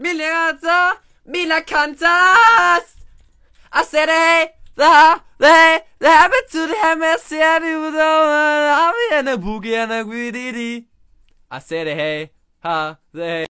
Milanza, Milacantas. I said, hey, the, they, they happened to the MSN with a, in a boogie and a greedy. I said, hey, ha, they.